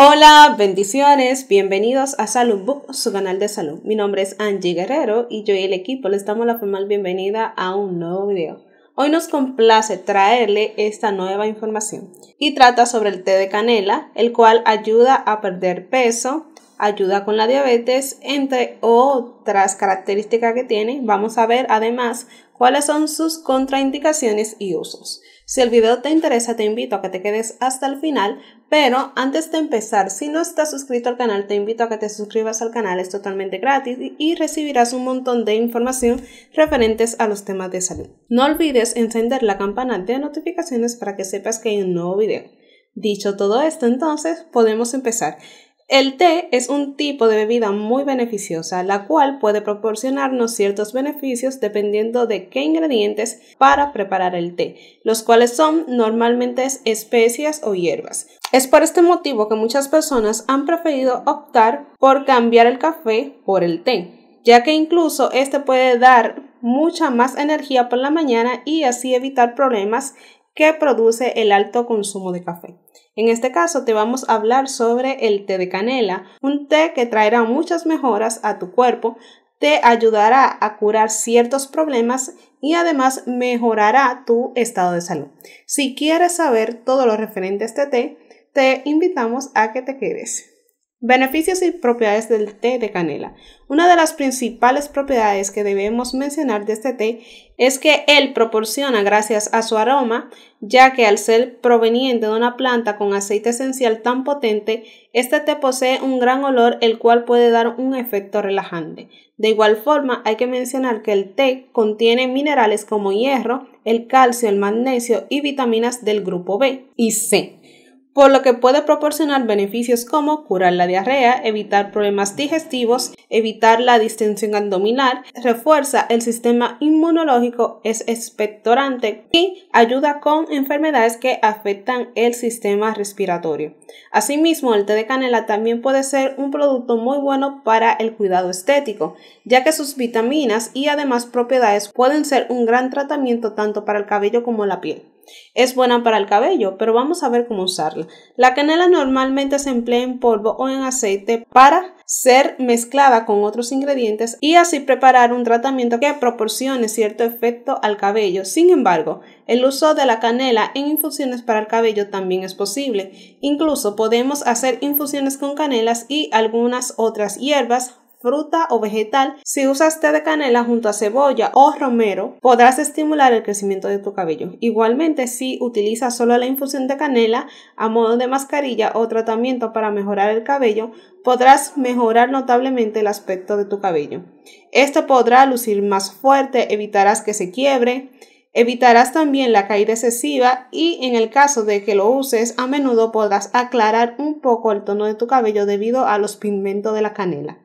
Hola, bendiciones, bienvenidos a Salud Book, su canal de salud. Mi nombre es Angie Guerrero y yo y el equipo les damos la formal bienvenida a un nuevo video. Hoy nos complace traerle esta nueva información y trata sobre el té de canela, el cual ayuda a perder peso, ayuda con la diabetes, entre otras características que tiene. Vamos a ver además cuáles son sus contraindicaciones y usos. Si el video te interesa, te invito a que te quedes hasta el final pero antes de empezar, si no estás suscrito al canal, te invito a que te suscribas al canal, es totalmente gratis y recibirás un montón de información referentes a los temas de salud. No olvides encender la campana de notificaciones para que sepas que hay un nuevo video. Dicho todo esto, entonces podemos empezar. El té es un tipo de bebida muy beneficiosa, la cual puede proporcionarnos ciertos beneficios dependiendo de qué ingredientes para preparar el té, los cuales son normalmente especias o hierbas. Es por este motivo que muchas personas han preferido optar por cambiar el café por el té, ya que incluso este puede dar mucha más energía por la mañana y así evitar problemas que produce el alto consumo de café. En este caso te vamos a hablar sobre el té de canela, un té que traerá muchas mejoras a tu cuerpo, te ayudará a curar ciertos problemas y además mejorará tu estado de salud. Si quieres saber todo lo referente a este té, te invitamos a que te quedes. Beneficios y propiedades del té de canela. Una de las principales propiedades que debemos mencionar de este té es que él proporciona gracias a su aroma, ya que al ser proveniente de una planta con aceite esencial tan potente, este té posee un gran olor el cual puede dar un efecto relajante. De igual forma, hay que mencionar que el té contiene minerales como hierro, el calcio, el magnesio y vitaminas del grupo B y C por lo que puede proporcionar beneficios como curar la diarrea, evitar problemas digestivos, evitar la distensión abdominal, refuerza el sistema inmunológico, es expectorante y ayuda con enfermedades que afectan el sistema respiratorio. Asimismo, el té de canela también puede ser un producto muy bueno para el cuidado estético, ya que sus vitaminas y además propiedades pueden ser un gran tratamiento tanto para el cabello como la piel. Es buena para el cabello, pero vamos a ver cómo usarla. La canela normalmente se emplea en polvo o en aceite para ser mezclada con otros ingredientes y así preparar un tratamiento que proporcione cierto efecto al cabello. Sin embargo, el uso de la canela en infusiones para el cabello también es posible. Incluso podemos hacer infusiones con canelas y algunas otras hierbas fruta o vegetal, si usas té de canela junto a cebolla o romero, podrás estimular el crecimiento de tu cabello. Igualmente, si utilizas solo la infusión de canela a modo de mascarilla o tratamiento para mejorar el cabello, podrás mejorar notablemente el aspecto de tu cabello. Esto podrá lucir más fuerte, evitarás que se quiebre, Evitarás también la caída excesiva y en el caso de que lo uses a menudo podrás aclarar un poco el tono de tu cabello debido a los pigmentos de la canela.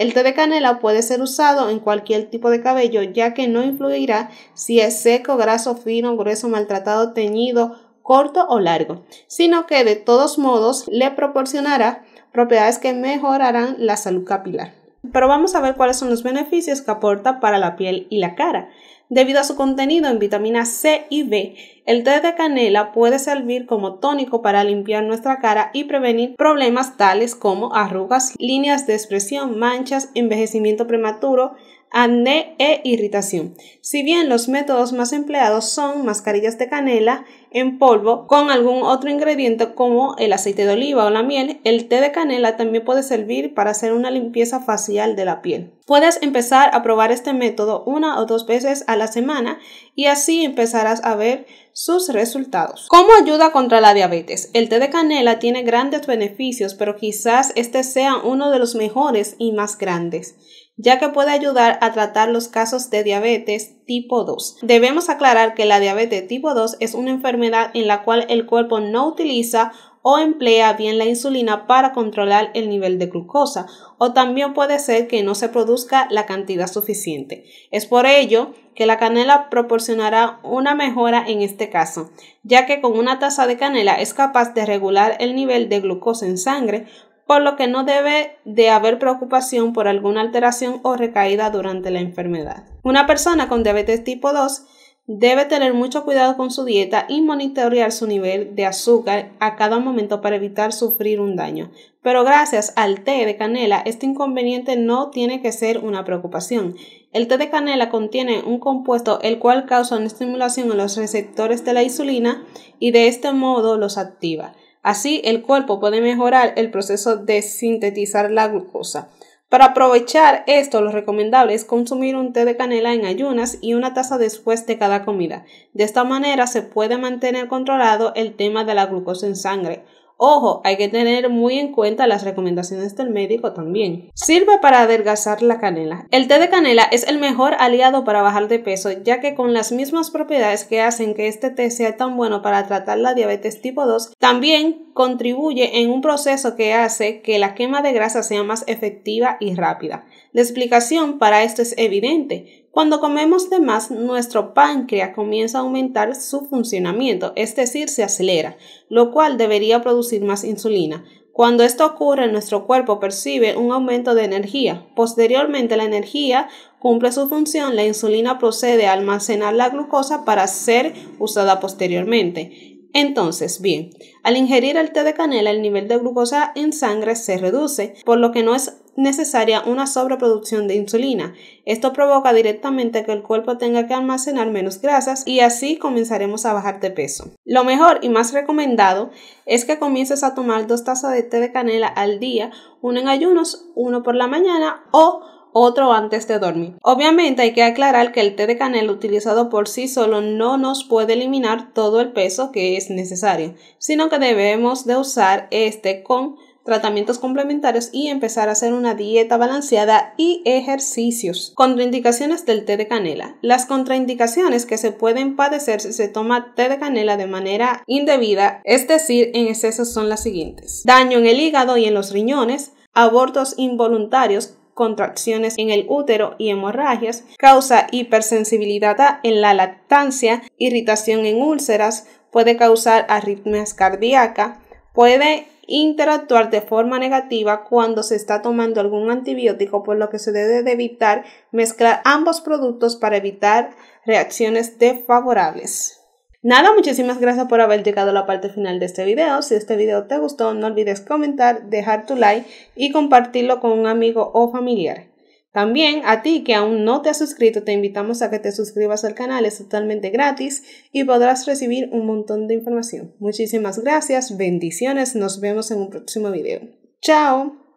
El té de canela puede ser usado en cualquier tipo de cabello, ya que no influirá si es seco, graso, fino, grueso, maltratado, teñido, corto o largo, sino que de todos modos le proporcionará propiedades que mejorarán la salud capilar pero vamos a ver cuáles son los beneficios que aporta para la piel y la cara. Debido a su contenido en vitamina C y B, el té de canela puede servir como tónico para limpiar nuestra cara y prevenir problemas tales como arrugas, líneas de expresión, manchas, envejecimiento prematuro, acné e irritación. Si bien los métodos más empleados son mascarillas de canela en polvo con algún otro ingrediente como el aceite de oliva o la miel, el té de canela también puede servir para hacer una limpieza facial de la piel. Puedes empezar a probar este método una o dos veces a la semana y así empezarás a ver sus resultados. ¿Cómo ayuda contra la diabetes? El té de canela tiene grandes beneficios, pero quizás este sea uno de los mejores y más grandes ya que puede ayudar a tratar los casos de diabetes tipo 2. Debemos aclarar que la diabetes tipo 2 es una enfermedad en la cual el cuerpo no utiliza o emplea bien la insulina para controlar el nivel de glucosa o también puede ser que no se produzca la cantidad suficiente. Es por ello que la canela proporcionará una mejora en este caso, ya que con una taza de canela es capaz de regular el nivel de glucosa en sangre, por lo que no debe de haber preocupación por alguna alteración o recaída durante la enfermedad. Una persona con diabetes tipo 2 debe tener mucho cuidado con su dieta y monitorear su nivel de azúcar a cada momento para evitar sufrir un daño. Pero gracias al té de canela, este inconveniente no tiene que ser una preocupación. El té de canela contiene un compuesto el cual causa una estimulación en los receptores de la insulina y de este modo los activa. Así el cuerpo puede mejorar el proceso de sintetizar la glucosa. Para aprovechar esto, lo recomendable es consumir un té de canela en ayunas y una taza después de cada comida. De esta manera se puede mantener controlado el tema de la glucosa en sangre. Ojo, hay que tener muy en cuenta las recomendaciones del médico también. Sirve para adelgazar la canela. El té de canela es el mejor aliado para bajar de peso, ya que con las mismas propiedades que hacen que este té sea tan bueno para tratar la diabetes tipo 2, también contribuye en un proceso que hace que la quema de grasa sea más efectiva y rápida. La explicación para esto es evidente. Cuando comemos de más, nuestro páncreas comienza a aumentar su funcionamiento, es decir, se acelera, lo cual debería producir más insulina. Cuando esto ocurre, nuestro cuerpo percibe un aumento de energía. Posteriormente, la energía cumple su función, la insulina procede a almacenar la glucosa para ser usada posteriormente. Entonces, bien, al ingerir el té de canela, el nivel de glucosa en sangre se reduce, por lo que no es necesaria una sobreproducción de insulina. Esto provoca directamente que el cuerpo tenga que almacenar menos grasas y así comenzaremos a bajar de peso. Lo mejor y más recomendado es que comiences a tomar dos tazas de té de canela al día, uno en ayunos, uno por la mañana o otro antes de dormir. Obviamente hay que aclarar que el té de canela utilizado por sí solo no nos puede eliminar todo el peso que es necesario, sino que debemos de usar este con tratamientos complementarios y empezar a hacer una dieta balanceada y ejercicios. Contraindicaciones del té de canela. Las contraindicaciones que se pueden padecer si se toma té de canela de manera indebida, es decir, en exceso, son las siguientes. Daño en el hígado y en los riñones, abortos involuntarios, contracciones en el útero y hemorragias, causa hipersensibilidad en la lactancia, irritación en úlceras, puede causar arritmias cardíacas, puede interactuar de forma negativa cuando se está tomando algún antibiótico, por lo que se debe evitar mezclar ambos productos para evitar reacciones desfavorables. Nada, muchísimas gracias por haber llegado a la parte final de este video. Si este video te gustó, no olvides comentar, dejar tu like y compartirlo con un amigo o familiar. También a ti que aún no te has suscrito, te invitamos a que te suscribas al canal, es totalmente gratis y podrás recibir un montón de información. Muchísimas gracias, bendiciones, nos vemos en un próximo video. ¡Chao!